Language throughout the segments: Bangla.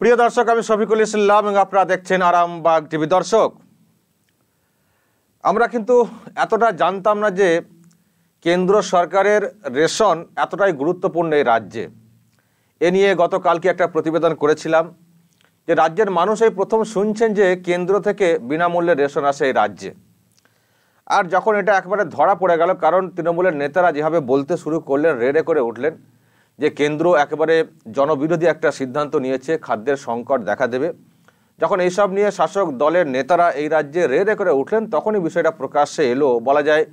প্রিয় দর্শক আমি শফিকুল ইসলাম এবং আপনারা দেখছেন আরামবাগ টিভি দর্শক আমরা কিন্তু এতটা জানতাম না যে কেন্দ্র সরকারের রেশন এতটাই গুরুত্বপূর্ণ এই রাজ্যে এ নিয়ে গতকালকে একটা প্রতিবেদন করেছিলাম যে রাজ্যের মানুষ এই প্রথম শুনছেন যে কেন্দ্র থেকে বিনামূল্যে রেশন আসে এই রাজ্যে আর যখন এটা একবারে ধরা পড়ে গেল কারণ তৃণমূলের নেতারা যেভাবে বলতে শুরু করলেন রেড়ে করে উঠলেন যে কেন্দ্র একেবারে জনবিরোধী একটা সিদ্ধান্ত নিয়েছে খাদ্যের সংকট দেখা দেবে যখন এইসব নিয়ে শাসক দলের নেতারা এই রাজ্যে রে রে করে উঠলেন তখনই বিষয়টা প্রকাশ্যে এলো বলা যায়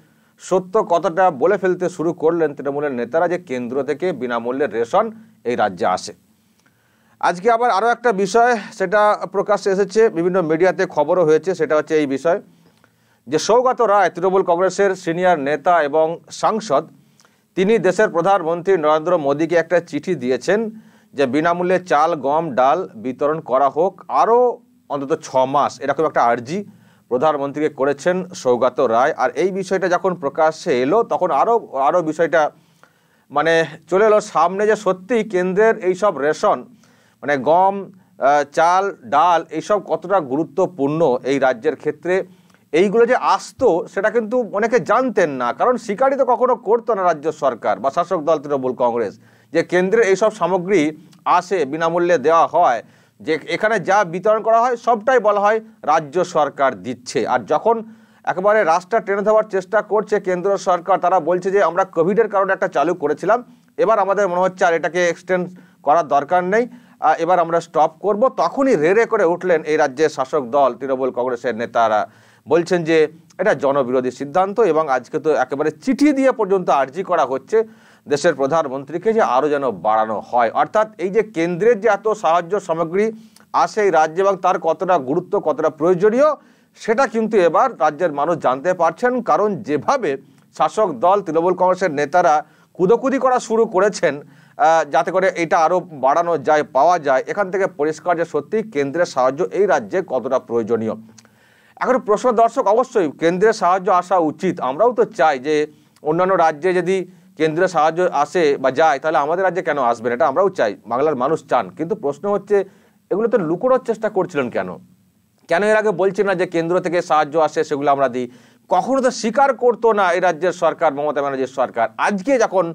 সত্য কথাটা বলে ফেলতে শুরু করলেন তৃণমূলের নেতারা যে কেন্দ্র থেকে বিনামূল্যে রেশন এই রাজ্যে আসে আজকে আবার আরও একটা বিষয় সেটা প্রকাশ্যে এসেছে বিভিন্ন মিডিয়াতে খবরও হয়েছে সেটা হচ্ছে এই বিষয় যে সৌগত রায় তৃণমূল কংগ্রেসের সিনিয়র নেতা এবং সাংসদ তিনি দেশের প্রধানমন্ত্রী নরেন্দ্র মোদীকে একটা চিঠি দিয়েছেন যে বিনামূল্যে চাল গম ডাল বিতরণ করা হোক আরও অন্তত ছ মাস এরকম একটা আর্জি প্রধানমন্ত্রীকে করেছেন সৌগাত রায় আর এই বিষয়টা যখন প্রকাশ্যে এলো তখন আরও আরও বিষয়টা মানে চলে এলো সামনে যে সত্যি কেন্দ্রের এইসব রেশন মানে গম চাল ডাল এইসব কতটা গুরুত্বপূর্ণ এই রাজ্যের ক্ষেত্রে এইগুলো যে আসতো সেটা কিন্তু অনেকে জানতেন না কারণ শিকারি তো কখনো করতো না রাজ্য সরকার বা শাসক দল তৃণমূল কংগ্রেস যে কেন্দ্রে এইসব সামগ্রী আসে বিনামূল্যে দেওয়া হয় যে এখানে যা বিতরণ করা হয় সবটাই বলা হয় রাজ্য সরকার দিচ্ছে আর যখন একেবারে রাস্তা টেনে দেওয়ার চেষ্টা করছে কেন্দ্র সরকার তারা বলছে যে আমরা কোভিডের কারণে একটা চালু করেছিলাম এবার আমাদের মনে হচ্ছে আর এটাকে এক্সটেন্ড করার দরকার নেই এবার আমরা স্টপ করব তখনই রেড়ে করে উঠলেন এই রাজ্যের শাসক দল তৃণমূল কংগ্রেসের নেতারা বলছেন যে এটা জনবিরোধী সিদ্ধান্ত এবং আজকে তো একেবারে চিঠি দিয়ে পর্যন্ত আর্জি করা হচ্ছে দেশের প্রধানমন্ত্রীকে যে আরও যেন বাড়ানো হয় অর্থাৎ এই যে কেন্দ্রের যে এত সাহায্য সামগ্রী আসে এই রাজ্যে এবং তার কতটা গুরুত্ব কতটা প্রয়োজনীয় সেটা কিন্তু এবার রাজ্যের মানুষ জানতে পারছেন কারণ যেভাবে শাসক দল তৃণমূল কংগ্রেসের নেতারা কুদোকুদি করা শুরু করেছেন যাতে করে এটা আরও বাড়ানো যায় পাওয়া যায় এখান থেকে পরিষ্কার যে সত্যি কেন্দ্রের সাহায্য এই রাজ্যে কতটা প্রয়োজনীয় এখন প্রশ্ন দর্শক অবশ্যই কেন্দ্রের সাহায্য আসা উচিত আমরাও তো চাই যে অন্যান্য রাজ্যে যদি কেন্দ্রের সাহায্য আসে বা যায় তাহলে আমাদের রাজ্যে কেন আসবেন এটা আমরাও চাই বাংলার মানুষ চান কিন্তু প্রশ্ন হচ্ছে এগুলো তো লুকোনোর চেষ্টা করছিলেন কেন কেন এর আগে বলছেন না যে কেন্দ্র থেকে সাহায্য আসে সেগুলো আমরা দিই কখনো তো স্বীকার করতো না এই রাজ্যের সরকার মমতা ব্যানার্জির সরকার আজকে যখন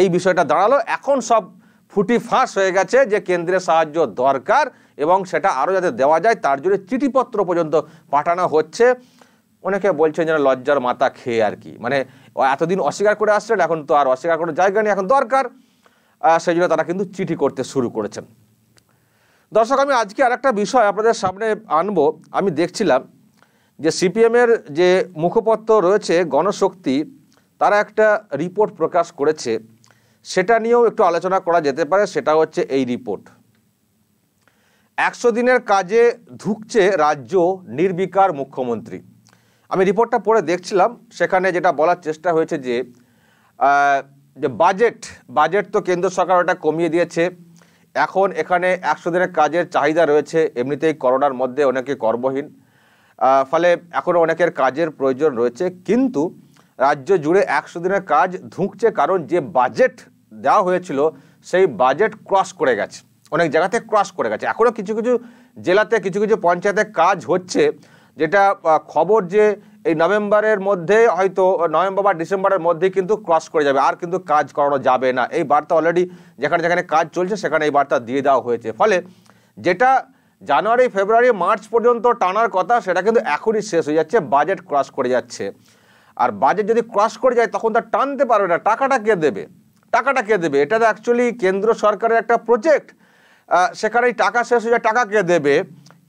এই বিষয়টা দাঁড়ালো এখন সব ফুটি ফাঁস হয়ে গেছে যে কেন্দ্রের সাহায্য দরকার এবং সেটা আরও যাতে দেওয়া যায় তার জন্য চিঠিপত্র পর্যন্ত পাঠানো হচ্ছে অনেকে বলছেন যেন লজ্জার মাথা খেয়ে আর কি মানে এতদিন অস্বীকার করে আসছেন এখন তো আর অস্বীকার করার জায়গা নেই এখন দরকার সেই জন্য তারা কিন্তু চিঠি করতে শুরু করেছেন দর্শক আমি আজকে আর একটা বিষয় আপনাদের সামনে আনব আমি দেখছিলাম যে সিপিএমের যে মুখপত্র রয়েছে গণশক্তি তারা একটা রিপোর্ট প্রকাশ করেছে সেটা নিয়েও একটু আলোচনা করা যেতে পারে সেটা হচ্ছে এই রিপোর্ট একশো দিনের কাজে ঢুকছে রাজ্য নির্বিকার মুখ্যমন্ত্রী আমি রিপোর্টটা পড়ে দেখছিলাম সেখানে যেটা বলার চেষ্টা হয়েছে যে যে বাজেট বাজেট তো কেন্দ্র সরকার ওটা কমিয়ে দিয়েছে এখন এখানে একশো দিনের কাজের চাহিদা রয়েছে এমনিতেই করোনার মধ্যে অনেকে কর্মহীন ফলে এখনও অনেকের কাজের প্রয়োজন রয়েছে কিন্তু রাজ্য জুড়ে একশো দিনের কাজ ধুঁকছে কারণ যে বাজেট দেওয়া হয়েছিল সেই বাজেট ক্রস করে গেছে অনেক জায়গাতে ক্রস করে গেছে এখনও কিছু কিছু জেলাতে কিছু কিছু পঞ্চায়েতে কাজ হচ্ছে যেটা খবর যে এই নভেম্বরের মধ্যে হয়তো নভেম্বর বা ডিসেম্বরের মধ্যে কিন্তু ক্রস করে যাবে আর কিন্তু কাজ করানো যাবে না এই বার্তা অলরেডি যেখানে যেখানে কাজ চলছে সেখানে এই বার্তা দিয়ে দেওয়া হয়েছে ফলে যেটা জানুয়ারি ফেব্রুয়ারি মার্চ পর্যন্ত টানার কথা সেটা কিন্তু এখনই শেষ হয়ে যাচ্ছে বাজেট ক্রস করে যাচ্ছে আর বাজেট যদি ক্রস করে যায় তখন তা টানতে পারবে না টাকাটা কে দেবে টাকাটা কে দেবে এটা তো অ্যাকচুয়ালি কেন্দ্র সরকারের একটা প্রজেক্ট সেখানে টাকা শেষ হয়ে যায় টাকা কে দেবে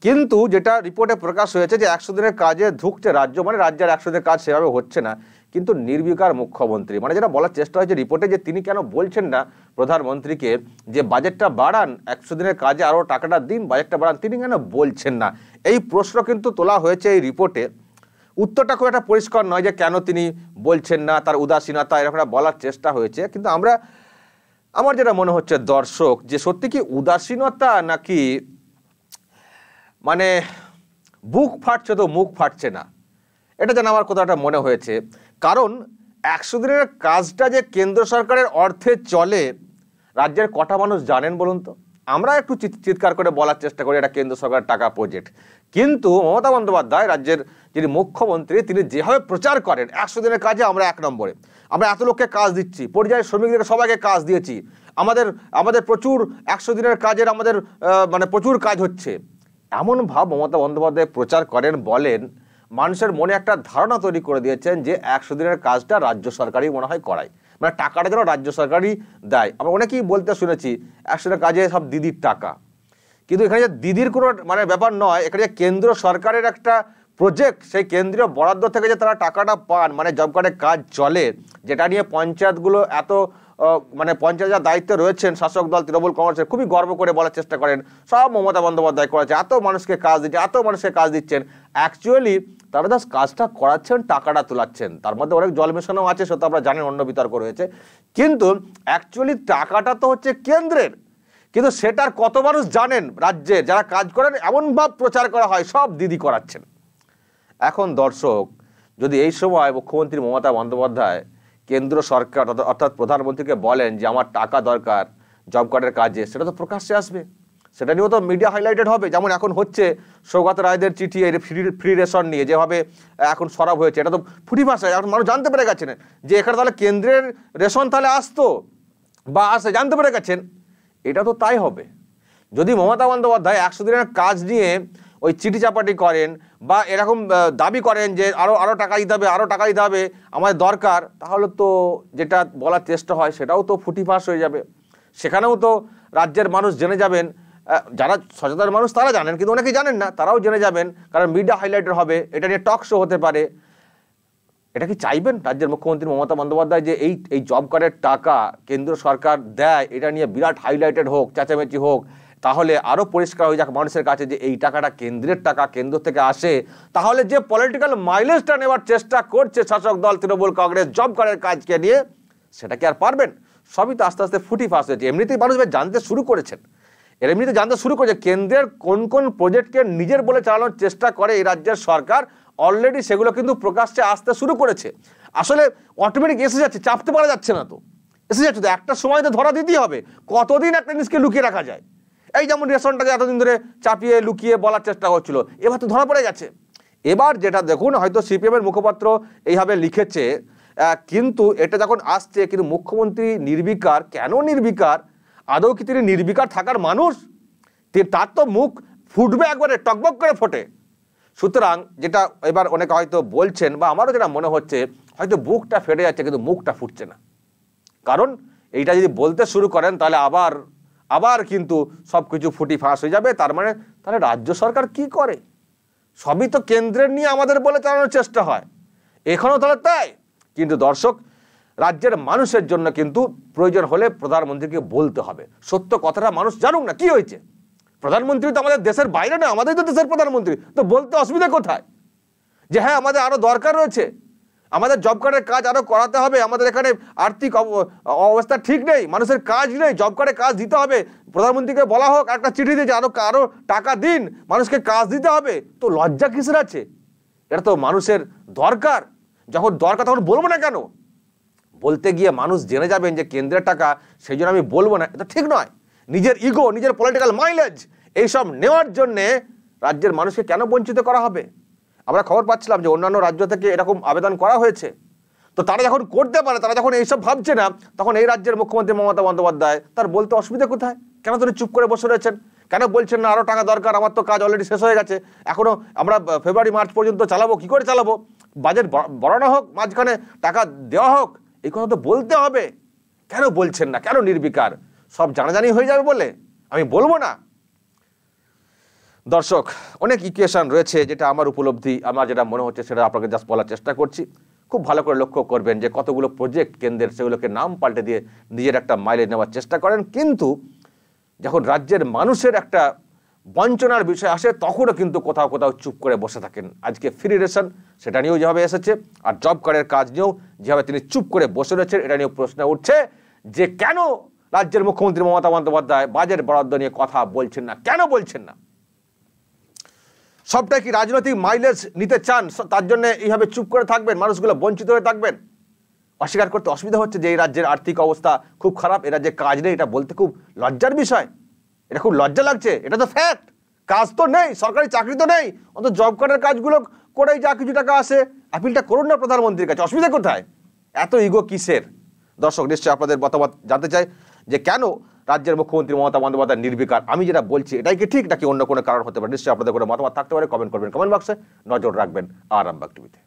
কিন্তু যেটা রিপোর্টে প্রকাশ হয়েছে যে একশো দিনের কাজে ধুকছে রাজ্য মানে রাজ্যের একশো দিনের কাজ সেভাবে হচ্ছে না কিন্তু নির্বিকার মুখ্যমন্ত্রী মানে যেটা বলার চেষ্টা হয়েছে রিপোর্টে যে তিনি কেন বলছেন না প্রধানমন্ত্রীকে যে বাজেটটা বাড়ান একশো দিনের কাজে আরও টাকাটা দিন বাজেটটা বাড়ান তিনি কেন বলছেন না এই প্রশ্ন কিন্তু তোলা হয়েছে এই রিপোর্টে উত্তরটা খুব একটা পরিষ্কার নয় যে কেন তিনি বলছেন না তার উদাসীনতা এরকম বলার চেষ্টা হয়েছে কিন্তু আমরা আমার যেটা মনে হচ্ছে দর্শক যে সত্যি কি উদাসীনতা নাকি মানে বুক ফাটছে তো মুখ ফাটছে না এটা যেন আমার কথাটা মনে হয়েছে কারণ একশো দিনের কাজটা যে কেন্দ্র সরকারের অর্থে চলে রাজ্যের কটা মানুষ জানেন বলুন তো আমরা একটু চিৎকার করে বলার চেষ্টা করি এটা কেন্দ্র সরকারের টাকা প্রজেক্ট কিন্তু মমতা বন্দ্যোপাধ্যায় রাজ্যের যিনি মুখ্যমন্ত্রী তিনি যেভাবে প্রচার করেন একশো দিনের কাজে আমরা এক নম্বরে আমরা এত লোককে কাজ দিচ্ছি পর্যায়ে শ্রমিকদের সবাইকে কাজ দিয়েছি আমাদের আমাদের প্রচুর একশো দিনের কাজের আমাদের মানে প্রচুর কাজ হচ্ছে এমন ভাব মমতা বন্দ্যোপাধ্যায় প্রচার করেন বলেন মানুষের মনে একটা ধারণা তৈরি করে দিয়েছেন যে একশো দিনের কাজটা রাজ্য সরকারই মনে হয় করায় মানে টাকাটা যেন রাজ্য সরকারই দেয় আমরা অনেকেই বলতে শুনেছি একশো দিনের কাজে সব দিদির টাকা কিন্তু এখানে যে দিদির কোনো মানে ব্যাপার নয় এখানে যে কেন্দ্র সরকারের একটা প্রজেক্ট সেই কেন্দ্রীয় বরাদ্দ থেকে যে তারা টাকাটা পান মানে জব কার্ডের কাজ চলে যেটা নিয়ে পঞ্চায়েতগুলো এত মানে পঞ্চায়েত যা দায়িত্ব রয়েছেন শাসক দল তৃণমূল কংগ্রেসের খুবই গর্ব করে বলার চেষ্টা করেন সব মমতা বন্দ্যোপাধ্যায় করেছে এত মানুষকে কাজ দিচ্ছে এত মানুষকে কাজ দিচ্ছেন অ্যাকচুয়ালি তারা জাস্ট কাজটা করাচ্ছেন টাকাটা তোলাচ্ছেন তার মধ্যে অনেক জল মেশানো আছে সেটা আমরা জানেন অন্য বিতর্ক রয়েছে কিন্তু অ্যাকচুয়ালি টাকাটা তো হচ্ছে কেন্দ্রের কিন্তু সেটার কত মানুষ জানেন রাজ্যে যারা কাজ করেন এমনভাব প্রচার করা হয় সব দিদি করাচ্ছেন এখন দর্শক যদি এই সময় মুখ্যমন্ত্রী মমতা বন্দ্যোপাধ্যায় কেন্দ্র সরকার অর্থাৎ প্রধানমন্ত্রীকে বলেন যে আমার টাকা দরকার জব কার্ডের কাজে সেটা তো প্রকাশ্যে আসবে সেটা নিয়েও তো মিডিয়া হাইলাইটেড হবে যেমন এখন হচ্ছে সৌগত রায়দের চিঠি এই ফ্রি ফ্রি রেশন নিয়ে যেভাবে এখন সরব হয়েছে এটা তো ফুটি ভাষায় এখন মানুষ জানতে পেরে গেছেন যে এখানে তাহলে কেন্দ্রের রেশন তাহলে আসতো বা আসে জানতে পেরে গেছেন এটা তো তাই হবে যদি মমতা বন্দ্যোপাধ্যায় একশো দিনের কাজ নিয়ে ওই চিঠি চাপাটি করেন বা এরকম দাবি করেন যে আরও আরও টাকা দিতে হবে আরও টাকা দিতে হবে আমাদের দরকার তাহলে তো যেটা বলার চেষ্টা হয় সেটাও তো ফুটিফাঁস হয়ে যাবে সেখানেও তো রাজ্যের মানুষ জেনে যাবেন যারা সচেতন মানুষ তারা জানেন কিন্তু অনেকেই জানেন না তারাও জেনে যাবেন কারণ মিডিয়া হাইলাইটার হবে এটা নিয়ে টক শো হতে পারে এটা কি চাইবেন রাজ্যের মুখ্যমন্ত্রী মমতা বন্দ্যোপাধ্যায় যে এই এই জব কার্ডের টাকা কেন্দ্র সরকার দেয় এটা নিয়ে বিরাট হাইলাইটেড হোক চেঁচামেচি হোক তাহলে আরও পরিষ্কার হয়ে যাক মানুষের কাছে যে এই টাকাটা কেন্দ্রের টাকা কেন্দ্র থেকে আসে তাহলে যে পলিটিক্যাল মাইলেজটা নেওয়ার চেষ্টা করছে শাসক দল তৃণমূল কংগ্রেস জব কার্ডের কাজকে নিয়ে সেটা কি আর পারবেন সবই তো আস্তে আস্তে ফুটি ফাঁস হয়েছে এমনিতেই মানুষ জানতে শুরু করেছেন এর এমনিতে জানতে শুরু করেছে কেন্দ্রের কোন কোন প্রজেক্টকে নিজের বলে চালানোর চেষ্টা করে এই রাজ্যের সরকার অলরেডি সেগুলো কিন্তু প্রকাশ্যে আসতে শুরু করেছে আসলে অটোমেটিক এসে যাচ্ছে চাপতে পারা যাচ্ছে না তো এসে যাচ্ছে তো একটা সময় তো ধরা দিতেই হবে কতদিন একটা জিনিসকে লুকিয়ে রাখা যায় এই যেমন রেশনটাকে এতদিন ধরে চাপিয়ে লুকিয়ে বলার চেষ্টা হচ্ছিল এবার তো ধরা পড়ে গেছে এবার যেটা দেখুন হয়তো সিপিএমের মুখপাত্র এইভাবে লিখেছে কিন্তু এটা যখন আসছে কিন্তু মুখ্যমন্ত্রী নির্বিকার কেন নির্বিকার আদৌ কি তিনি নির্বিকার থাকার মানুষ তার তো মুখ ফুটবে একবারে টকবক করে ফোটে সুতরাং যেটা এবার অনেকে হয়তো বলছেন বা আমারও যেটা মনে হচ্ছে হয়তো বুকটা ফেটে যাচ্ছে কিন্তু মুখটা ফুটছে না কারণ এইটা যদি বলতে শুরু করেন তাহলে আবার আবার কিন্তু সব কিছু ফুটি ফাঁস হয়ে যাবে তার মানে তাহলে রাজ্য সরকার কি করে সবই তো কেন্দ্রের নিয়ে আমাদের বলে চালানোর চেষ্টা হয় এখনও তাহলে তাই কিন্তু দর্শক রাজ্যের মানুষের জন্য কিন্তু প্রয়োজন হলে প্রধানমন্ত্রীকে বলতে হবে সত্য কথাটা মানুষ জানুক না কি হয়েছে প্রধানমন্ত্রী তো আমাদের দেশের বাইরে না আমাদের তো দেশের প্রধানমন্ত্রী তো বলতে অসুবিধা কোথায় যে হ্যাঁ আমাদের আরও দরকার রয়েছে আমাদের জব কার্ডের কাজ আরও করাতে হবে আমাদের এখানে আর্থিক অবস্থা ঠিক নেই মানুষের কাজ নেই জব কার্ডে কাজ দিতে হবে প্রধানমন্ত্রীকে বলা হোক একটা চিঠি দিয়ে যে আরও আরও টাকা দিন মানুষকে কাজ দিতে হবে তো লজ্জা কিসের আছে এটা তো মানুষের দরকার যখন দরকার তখন বলবো না কেন বলতে গিয়ে মানুষ জেনে যাবেন যে কেন্দ্রের টাকা সেই জন্য আমি বলবো না এটা ঠিক নয় নিজের ইগো নিজের পলিটিক্যাল মাইলেজ এইসব নেওয়ার জন্যে রাজ্যের মানুষকে কেন বঞ্চিত করা হবে আমরা খবর পাচ্ছিলাম যে অন্যান্য রাজ্য থেকে এরকম আবেদন করা হয়েছে তো তারা যখন করতে পারে তারা যখন এইসব ভাবছে না তখন এই রাজ্যের মুখ্যমন্ত্রী মমতা বন্দ্যোপাধ্যায় তার বলতে অসুবিধা কোথায় কেন তিনি চুপ করে বসে রয়েছেন কেন বলছেন না আরও টাকা দরকার আমার তো কাজ অলরেডি শেষ হয়ে গেছে এখনও আমরা ফেব্রুয়ারি মার্চ পর্যন্ত চালাবো কি করে চালাবো বাজেট বাড়ানো হোক মাঝখানে টাকা দেওয়া হোক এই কথা তো বলতে হবে কেন বলছেন না কেন নির্বিকার সব জানাজানি হয়ে যাবে বলে আমি বলবো না দর্শক অনেক ইকুয়েশান রয়েছে যেটা আমার উপলব্ধি আমার যেটা মনে হচ্ছে সেটা আপনাকে জাস্ট বলার চেষ্টা করছি খুব ভালো করে লক্ষ্য করবেন যে কতগুলো প্রজেক্ট কেন্দ্রের সেগুলোকে নাম পাল্টে দিয়ে নিজের একটা মাইলেজ নেওয়ার চেষ্টা করেন কিন্তু যখন রাজ্যের মানুষের একটা বঞ্চনার বিষয় আসে তখনও কিন্তু কোথাও কোথাও চুপ করে বসে থাকেন আজকে ফ্রি রেশন সেটা নিয়েও যেভাবে এসেছে আর জব কার্ডের কাজ নিয়েও যেভাবে তিনি চুপ করে বসে রয়েছেন এটা নিয়েও প্রশ্ন উঠছে যে কেন রাজ্যের মুখ্যমন্ত্রী মমতা বন্দ্যোপাধ্যায় বাজেট বরাদ্দ নিয়ে কথা বলছেন না কেন বলছেন না সবটাই কি রাজনৈতিক মাইলেজ নিতে চান তার জন্য এইভাবে চুপ করে থাকবেন মানুষগুলো বঞ্চিত হয়ে থাকবেন অস্বীকার করতে অসুবিধা হচ্ছে যে এই রাজ্যের আর্থিক অবস্থা খুব খারাপ এ রাজ্যে কাজ নেই এটা বলতে খুব লজ্জার বিষয় এটা খুব লজ্জা লাগছে এটা তো ফ্যাক্ট কাজ তো নেই সরকারি চাকরি তো নেই অন্তত জব কার্ডের কাজগুলো করেই যা কিছু টাকা আসে অ্যাপিলটা করুন না প্রধানমন্ত্রীর কাছে অসুবিধা কোথায় এত ইগো কিসের দর্শক নিশ্চয়ই আপনাদের মতামত জানতে চাই যে কেন রাজ্যের মুখ্যমন্ত্রী মমতা বন্দ্যোপাধ্যায় নির্বিকার আমি যেটা বলছি এটাই কি ঠিক নাকি অন্য কোনো কারণ হতে পারে নিশ্চয়ই আপনাদের কোনো মতামত থাকতে পারে কমেন্ট করবেন কমেন্ট বক্সে নজর রাখবেন আরামবাগ টিভিতে